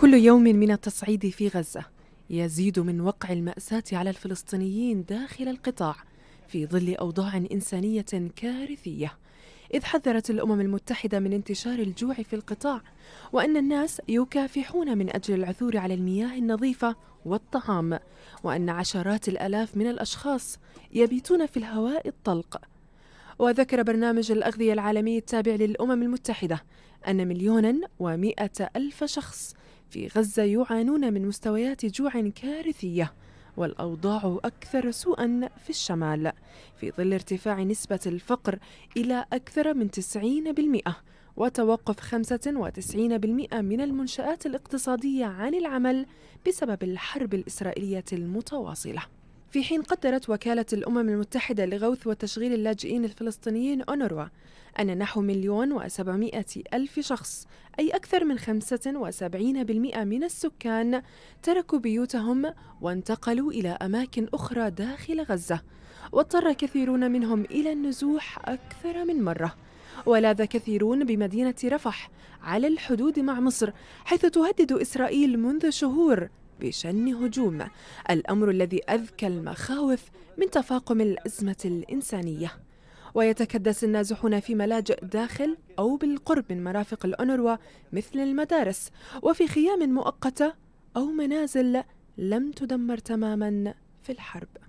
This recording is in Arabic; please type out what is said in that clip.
كل يوم من التصعيد في غزة يزيد من وقع المأساة على الفلسطينيين داخل القطاع في ظل أوضاع إنسانية كارثية إذ حذرت الأمم المتحدة من انتشار الجوع في القطاع وأن الناس يكافحون من أجل العثور على المياه النظيفة والطعام وأن عشرات الآلاف من الأشخاص يبيتون في الهواء الطلق وذكر برنامج الأغذية العالمي التابع للأمم المتحدة أن مليونا ومئة ألف شخص في غزة يعانون من مستويات جوع كارثية والأوضاع أكثر سوءا في الشمال في ظل ارتفاع نسبة الفقر إلى أكثر من 90% وتوقف 95% من المنشآت الاقتصادية عن العمل بسبب الحرب الإسرائيلية المتواصلة في حين قدرت وكالة الأمم المتحدة لغوث وتشغيل اللاجئين الفلسطينيين أونروا أن نحو مليون وسبعمائة ألف شخص أي أكثر من 75% من السكان تركوا بيوتهم وانتقلوا إلى أماكن أخرى داخل غزة واضطر كثيرون منهم إلى النزوح أكثر من مرة ولاذ كثيرون بمدينة رفح على الحدود مع مصر حيث تهدد إسرائيل منذ شهور بشن هجوم الأمر الذي أذكى المخاوف من تفاقم الأزمة الإنسانية ويتكدس النازحون في ملاجئ داخل أو بالقرب من مرافق الأونروا مثل المدارس وفي خيام مؤقتة أو منازل لم تدمر تماما في الحرب